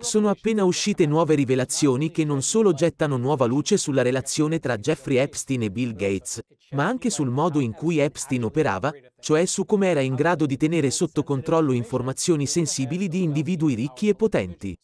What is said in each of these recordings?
Sono appena uscite nuove rivelazioni che non solo gettano nuova luce sulla relazione tra Jeffrey Epstein e Bill Gates, ma anche sul modo in cui Epstein operava, cioè su come era in grado di tenere sotto controllo informazioni sensibili di individui ricchi e potenti.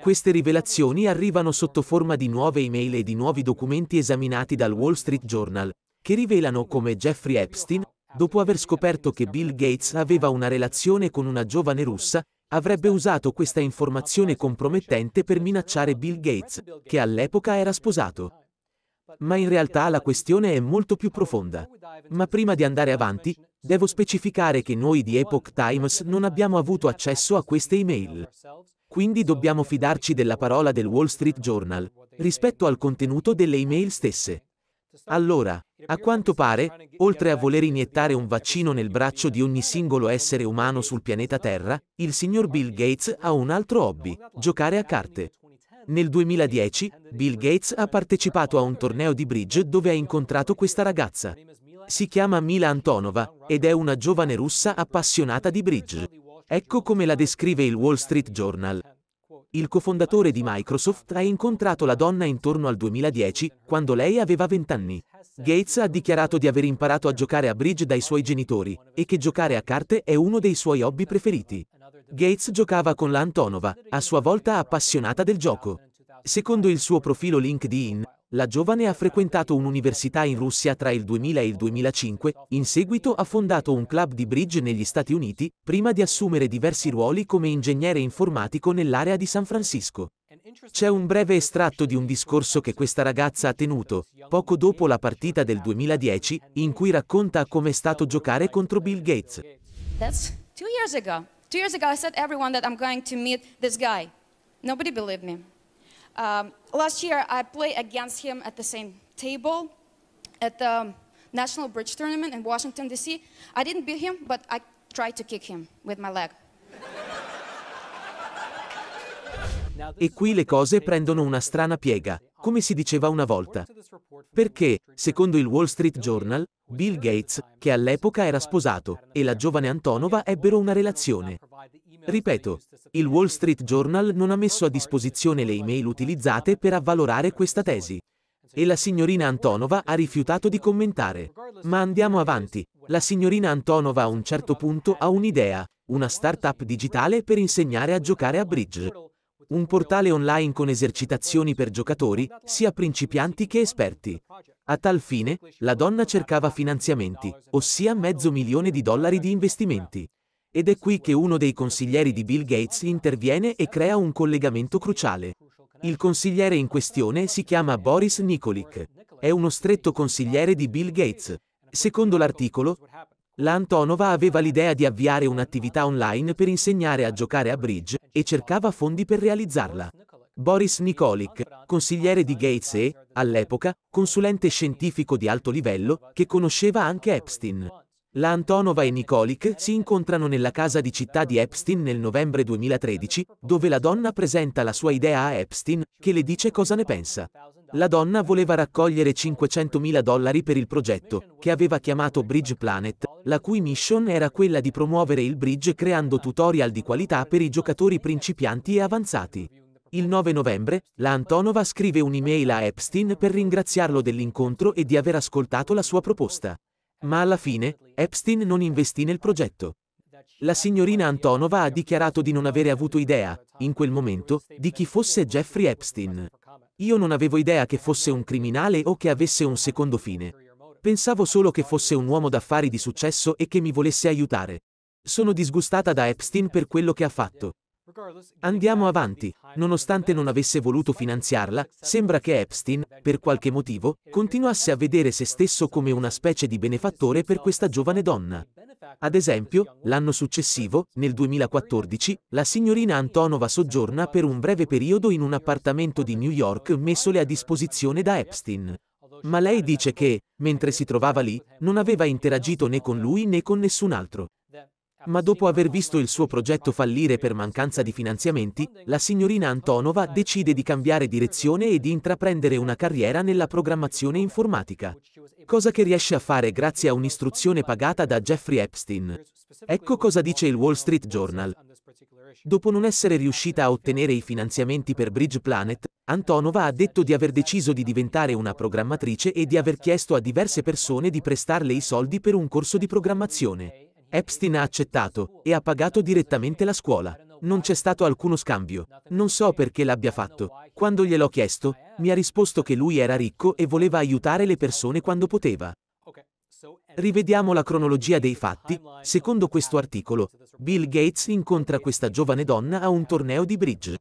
Queste rivelazioni arrivano sotto forma di nuove email e di nuovi documenti esaminati dal Wall Street Journal, che rivelano come Jeffrey Epstein, dopo aver scoperto che Bill Gates aveva una relazione con una giovane russa, avrebbe usato questa informazione compromettente per minacciare Bill Gates, che all'epoca era sposato. Ma in realtà la questione è molto più profonda. Ma prima di andare avanti, devo specificare che noi di Epoch Times non abbiamo avuto accesso a queste email. Quindi dobbiamo fidarci della parola del Wall Street Journal, rispetto al contenuto delle email stesse. Allora, a quanto pare, oltre a voler iniettare un vaccino nel braccio di ogni singolo essere umano sul pianeta Terra, il signor Bill Gates ha un altro hobby, giocare a carte. Nel 2010, Bill Gates ha partecipato a un torneo di bridge dove ha incontrato questa ragazza. Si chiama Mila Antonova ed è una giovane russa appassionata di bridge. Ecco come la descrive il Wall Street Journal il cofondatore di Microsoft ha incontrato la donna intorno al 2010, quando lei aveva 20 anni. Gates ha dichiarato di aver imparato a giocare a bridge dai suoi genitori, e che giocare a carte è uno dei suoi hobby preferiti. Gates giocava con la Antonova, a sua volta appassionata del gioco. Secondo il suo profilo LinkedIn, la giovane ha frequentato un'università in Russia tra il 2000 e il 2005, in seguito ha fondato un club di bridge negli Stati Uniti, prima di assumere diversi ruoli come ingegnere informatico nell'area di San Francisco. C'è un breve estratto di un discorso che questa ragazza ha tenuto, poco dopo la partita del 2010, in cui racconta com'è stato giocare contro Bill Gates. That's two years ago. Two years ago I said to everyone that I'm going to meet this guy. Nobody believed me. Um, last year, I played against him at the same table at the National Bridge Tournament in Washington, D.C. I didn't beat him, but I tried to kick him with my leg. E qui le cose prendono una strana piega, come si diceva una volta. Perché, secondo il Wall Street Journal, Bill Gates, che all'epoca era sposato, e la giovane Antonova ebbero una relazione. Ripeto, il Wall Street Journal non ha messo a disposizione le email utilizzate per avvalorare questa tesi. E la signorina Antonova ha rifiutato di commentare. Ma andiamo avanti. La signorina Antonova a un certo punto ha un'idea, una start-up digitale per insegnare a giocare a bridge un portale online con esercitazioni per giocatori, sia principianti che esperti. A tal fine, la donna cercava finanziamenti, ossia mezzo milione di dollari di investimenti. Ed è qui che uno dei consiglieri di Bill Gates interviene e crea un collegamento cruciale. Il consigliere in questione si chiama Boris Nikolic. È uno stretto consigliere di Bill Gates. Secondo l'articolo, la Antonova aveva l'idea di avviare un'attività online per insegnare a giocare a bridge e cercava fondi per realizzarla. Boris Nikolic, consigliere di Gates e, all'epoca, consulente scientifico di alto livello, che conosceva anche Epstein. La Antonova e Nikolic si incontrano nella casa di città di Epstein nel novembre 2013, dove la donna presenta la sua idea a Epstein, che le dice cosa ne pensa. La donna voleva raccogliere 500.000 dollari per il progetto, che aveva chiamato Bridge Planet, la cui mission era quella di promuovere il bridge creando tutorial di qualità per i giocatori principianti e avanzati. Il 9 novembre, la Antonova scrive un'email a Epstein per ringraziarlo dell'incontro e di aver ascoltato la sua proposta. Ma alla fine, Epstein non investì nel progetto. La signorina Antonova ha dichiarato di non avere avuto idea, in quel momento, di chi fosse Jeffrey Epstein. Io non avevo idea che fosse un criminale o che avesse un secondo fine. Pensavo solo che fosse un uomo d'affari di successo e che mi volesse aiutare. Sono disgustata da Epstein per quello che ha fatto. Andiamo avanti. Nonostante non avesse voluto finanziarla, sembra che Epstein, per qualche motivo, continuasse a vedere se stesso come una specie di benefattore per questa giovane donna. Ad esempio, l'anno successivo, nel 2014, la signorina Antonova soggiorna per un breve periodo in un appartamento di New York messole a disposizione da Epstein. Ma lei dice che, mentre si trovava lì, non aveva interagito né con lui né con nessun altro. Ma dopo aver visto il suo progetto fallire per mancanza di finanziamenti, la signorina Antonova decide di cambiare direzione e di intraprendere una carriera nella programmazione informatica. Cosa che riesce a fare grazie a un'istruzione pagata da Jeffrey Epstein. Ecco cosa dice il Wall Street Journal. Dopo non essere riuscita a ottenere i finanziamenti per Bridge Planet, Antonova ha detto di aver deciso di diventare una programmatrice e di aver chiesto a diverse persone di prestarle i soldi per un corso di programmazione. Epstein ha accettato e ha pagato direttamente la scuola. Non c'è stato alcuno scambio. Non so perché l'abbia fatto. Quando gliel'ho chiesto, mi ha risposto che lui era ricco e voleva aiutare le persone quando poteva. Rivediamo la cronologia dei fatti. Secondo questo articolo, Bill Gates incontra questa giovane donna a un torneo di bridge.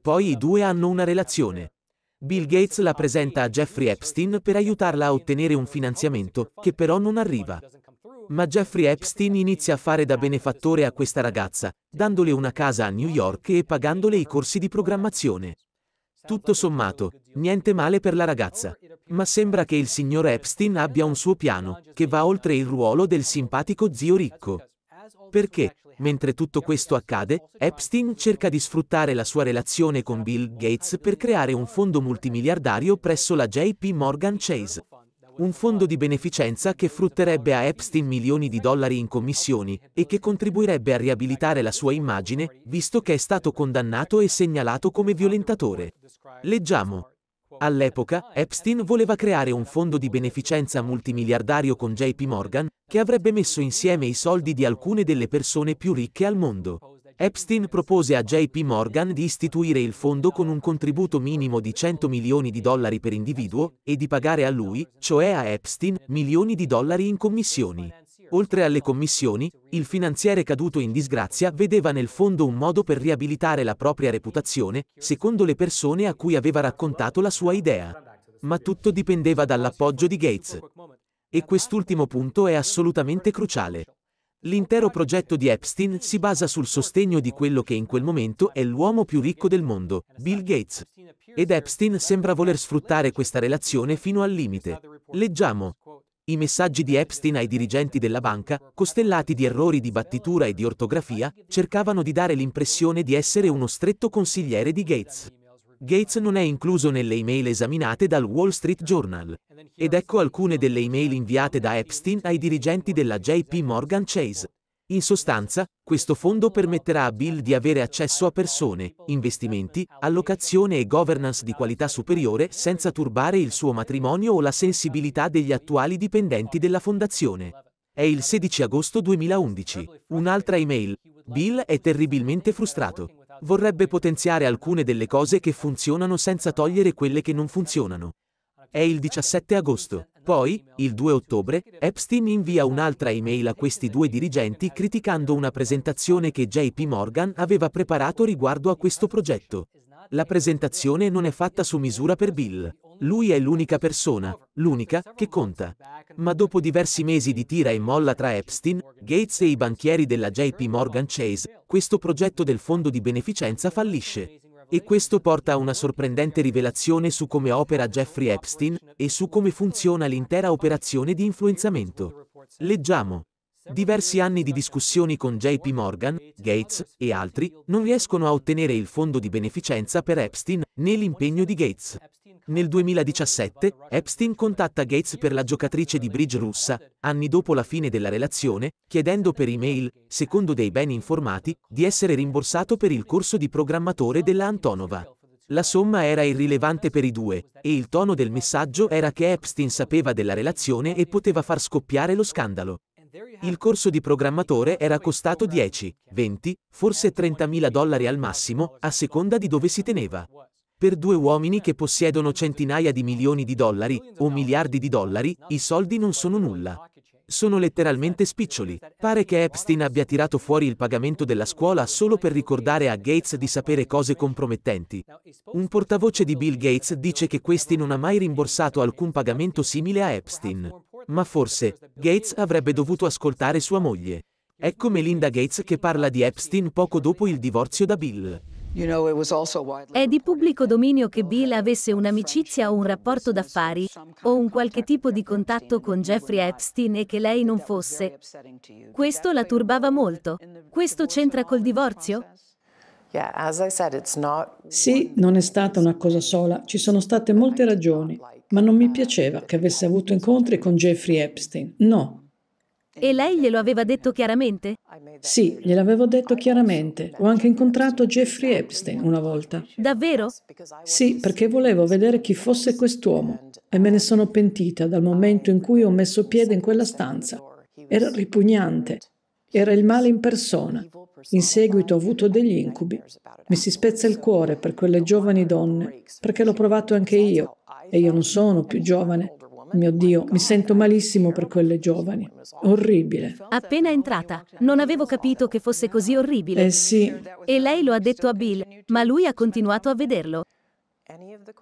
Poi i due hanno una relazione. Bill Gates la presenta a Jeffrey Epstein per aiutarla a ottenere un finanziamento, che però non arriva. Ma Jeffrey Epstein inizia a fare da benefattore a questa ragazza, dandole una casa a New York e pagandole i corsi di programmazione. Tutto sommato, niente male per la ragazza. Ma sembra che il signor Epstein abbia un suo piano, che va oltre il ruolo del simpatico zio ricco. Perché, mentre tutto questo accade, Epstein cerca di sfruttare la sua relazione con Bill Gates per creare un fondo multimiliardario presso la JP Morgan Chase un fondo di beneficenza che frutterebbe a Epstein milioni di dollari in commissioni e che contribuirebbe a riabilitare la sua immagine, visto che è stato condannato e segnalato come violentatore. Leggiamo. All'epoca, Epstein voleva creare un fondo di beneficenza multimiliardario con JP Morgan, che avrebbe messo insieme i soldi di alcune delle persone più ricche al mondo. Epstein propose a JP Morgan di istituire il fondo con un contributo minimo di 100 milioni di dollari per individuo, e di pagare a lui, cioè a Epstein, milioni di dollari in commissioni. Oltre alle commissioni, il finanziere caduto in disgrazia vedeva nel fondo un modo per riabilitare la propria reputazione, secondo le persone a cui aveva raccontato la sua idea. Ma tutto dipendeva dall'appoggio di Gates. E quest'ultimo punto è assolutamente cruciale. L'intero progetto di Epstein si basa sul sostegno di quello che in quel momento è l'uomo più ricco del mondo, Bill Gates. Ed Epstein sembra voler sfruttare questa relazione fino al limite. Leggiamo. I messaggi di Epstein ai dirigenti della banca, costellati di errori di battitura e di ortografia, cercavano di dare l'impressione di essere uno stretto consigliere di Gates. Gates non è incluso nelle email esaminate dal Wall Street Journal. Ed ecco alcune delle email inviate da Epstein ai dirigenti della JP Morgan Chase. In sostanza, questo fondo permetterà a Bill di avere accesso a persone, investimenti, allocazione e governance di qualità superiore senza turbare il suo matrimonio o la sensibilità degli attuali dipendenti della fondazione. È il 16 agosto 2011. Un'altra email. Bill è terribilmente frustrato. Vorrebbe potenziare alcune delle cose che funzionano senza togliere quelle che non funzionano. È il 17 agosto. Poi, il 2 ottobre, Epstein invia un'altra email a questi due dirigenti criticando una presentazione che JP Morgan aveva preparato riguardo a questo progetto. La presentazione non è fatta su misura per Bill. Lui è l'unica persona, l'unica, che conta. Ma dopo diversi mesi di tira e molla tra Epstein, Gates e i banchieri della JP Morgan Chase, questo progetto del fondo di beneficenza fallisce. E questo porta a una sorprendente rivelazione su come opera Jeffrey Epstein e su come funziona l'intera operazione di influenzamento. Leggiamo. Diversi anni di discussioni con JP Morgan, Gates e altri non riescono a ottenere il fondo di beneficenza per Epstein né l'impegno di Gates. Nel 2017, Epstein contatta Gates per la giocatrice di bridge russa, anni dopo la fine della relazione, chiedendo per email, secondo dei ben informati, di essere rimborsato per il corso di programmatore della Antonova. La somma era irrilevante per i due, e il tono del messaggio era che Epstein sapeva della relazione e poteva far scoppiare lo scandalo. Il corso di programmatore era costato 10, 20, forse 30 mila dollari al massimo, a seconda di dove si teneva. Per due uomini che possiedono centinaia di milioni di dollari, o miliardi di dollari, i soldi non sono nulla. Sono letteralmente spiccioli. Pare che Epstein abbia tirato fuori il pagamento della scuola solo per ricordare a Gates di sapere cose compromettenti. Un portavoce di Bill Gates dice che questi non ha mai rimborsato alcun pagamento simile a Epstein. Ma forse, Gates avrebbe dovuto ascoltare sua moglie. Ecco Melinda Gates che parla di Epstein poco dopo il divorzio da Bill. È di pubblico dominio che Bill avesse un'amicizia o un rapporto d'affari o un qualche tipo di contatto con Jeffrey Epstein e che lei non fosse. Questo la turbava molto. Questo c'entra col divorzio? Sì, non è stata una cosa sola, ci sono state molte ragioni, ma non mi uh, piaceva che avesse avuto incontri con Jeffrey Epstein, no. E lei glielo aveva detto chiaramente? Sì, gliel'avevo detto chiaramente. Ho anche incontrato Jeffrey Epstein una volta. Davvero? Sì, perché volevo vedere chi fosse quest'uomo e me ne sono pentita dal momento in cui ho messo piede in quella stanza. Era ripugnante. Era il male in persona. In seguito ho avuto degli incubi. Mi si spezza il cuore per quelle giovani donne, perché l'ho provato anche io. E io non sono più giovane, mio Dio, mi sento malissimo per quelle giovani. Orribile. Appena entrata, non avevo capito che fosse così orribile. Eh sì. E lei lo ha detto a Bill, ma lui ha continuato a vederlo.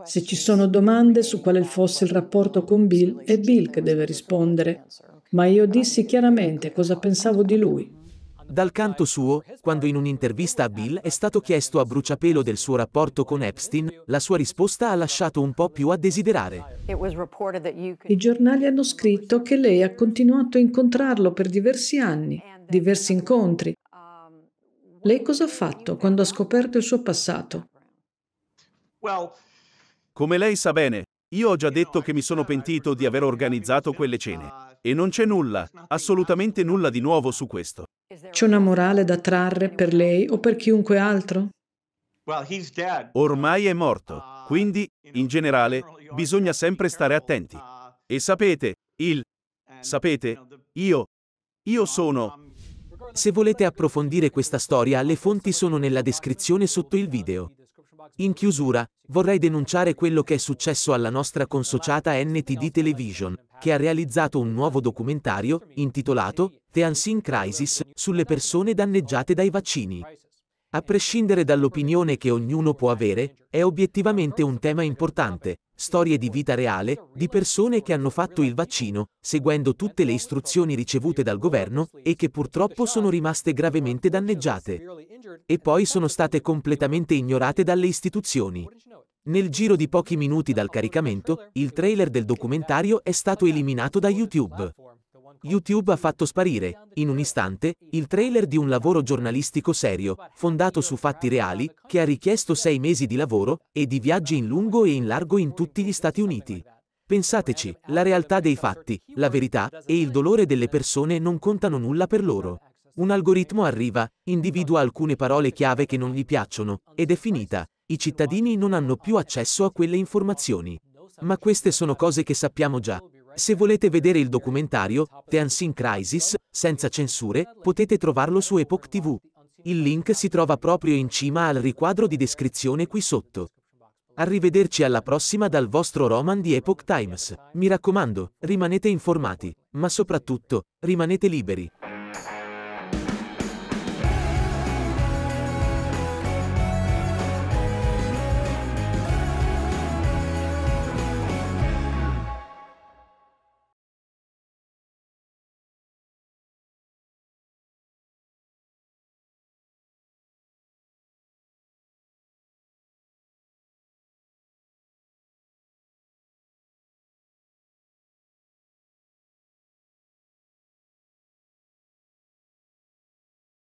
Se ci sono domande su quale fosse il rapporto con Bill, è Bill che deve rispondere ma io dissi chiaramente cosa pensavo di lui. Dal canto suo, quando in un'intervista a Bill è stato chiesto a bruciapelo del suo rapporto con Epstein, la sua risposta ha lasciato un po' più a desiderare. I giornali hanno scritto che lei ha continuato a incontrarlo per diversi anni, diversi incontri. Um, lei cosa ha fatto quando ha scoperto il suo passato? Come lei sa bene, io ho già detto che mi sono pentito di aver organizzato quelle cene. E non c'è nulla, assolutamente nulla di nuovo su questo. C'è una morale da trarre per lei o per chiunque altro? Ormai è morto, uh, quindi, in generale, bisogna sempre stare attenti. Uh, e sapete, il... Sapete, io... Io sono... Um, Se volete approfondire questa storia, le fonti sono nella descrizione sotto il video. In chiusura, vorrei denunciare quello che è successo alla nostra consociata NTD Television, che ha realizzato un nuovo documentario, intitolato The Unseen Crisis, sulle persone danneggiate dai vaccini a prescindere dall'opinione che ognuno può avere, è obiettivamente un tema importante, storie di vita reale, di persone che hanno fatto il vaccino, seguendo tutte le istruzioni ricevute dal governo e che purtroppo sono rimaste gravemente danneggiate. E poi sono state completamente ignorate dalle istituzioni. Nel giro di pochi minuti dal caricamento, il trailer del documentario è stato eliminato da YouTube. YouTube ha fatto sparire, in un istante, il trailer di un lavoro giornalistico serio, fondato su fatti reali, che ha richiesto sei mesi di lavoro e di viaggi in lungo e in largo in tutti gli Stati Uniti. Pensateci, la realtà dei fatti, la verità e il dolore delle persone non contano nulla per loro. Un algoritmo arriva, individua alcune parole chiave che non gli piacciono, ed è finita. I cittadini non hanno più accesso a quelle informazioni. Ma queste sono cose che sappiamo già, se volete vedere il documentario, The Unseen Crisis, senza censure, potete trovarlo su Epoch TV. Il link si trova proprio in cima al riquadro di descrizione qui sotto. Arrivederci alla prossima dal vostro Roman di Epoch Times. Mi raccomando, rimanete informati, ma soprattutto, rimanete liberi.